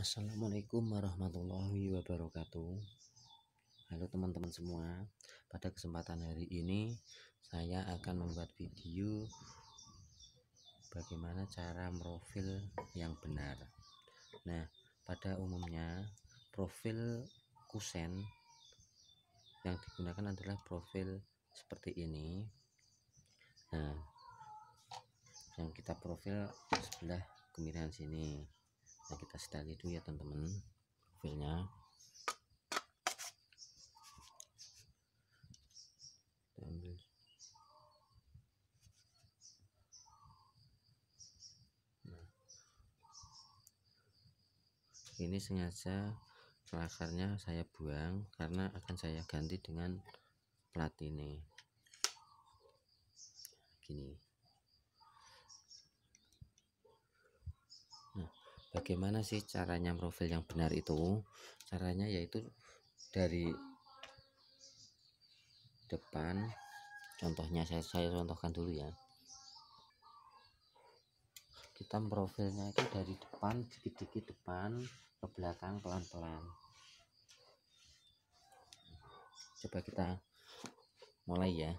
Assalamualaikum warahmatullahi wabarakatuh Halo teman-teman semua Pada kesempatan hari ini Saya akan membuat video Bagaimana cara profil yang benar Nah pada umumnya Profil kusen Yang digunakan adalah profil seperti ini Nah Yang kita profil sebelah kemiringan sini kasih tadi itu ya teman-teman profilnya nah, ini sengaja kelakarnya saya buang karena akan saya ganti dengan plat ini gini bagaimana sih caranya profil yang benar itu caranya yaitu dari depan contohnya saya, saya contohkan dulu ya kita profilnya itu dari depan sedikit-sedikit depan ke belakang pelan-pelan coba kita mulai ya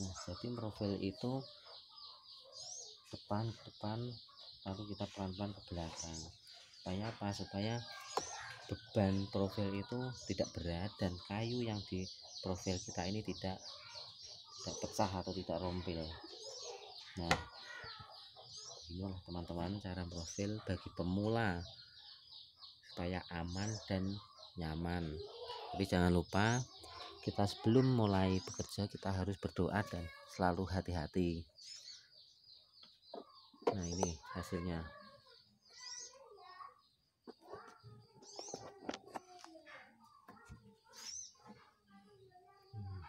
nah jadi profil itu depan ke depan lalu kita pelan-pelan ke belakang supaya apa supaya beban profil itu tidak berat dan kayu yang di profil kita ini tidak tidak pecah atau tidak rompil nah inilah teman-teman cara profil bagi pemula supaya aman dan nyaman tapi jangan lupa kita sebelum mulai bekerja kita harus berdoa dan selalu hati-hati nah ini hasilnya hmm.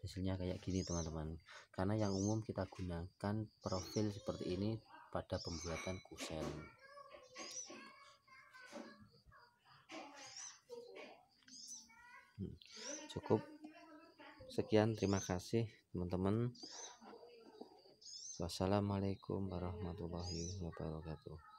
hasilnya kayak gini teman-teman karena yang umum kita gunakan profil seperti ini pada pembuatan kusen cukup sekian terima kasih teman-teman wassalamualaikum warahmatullahi wabarakatuh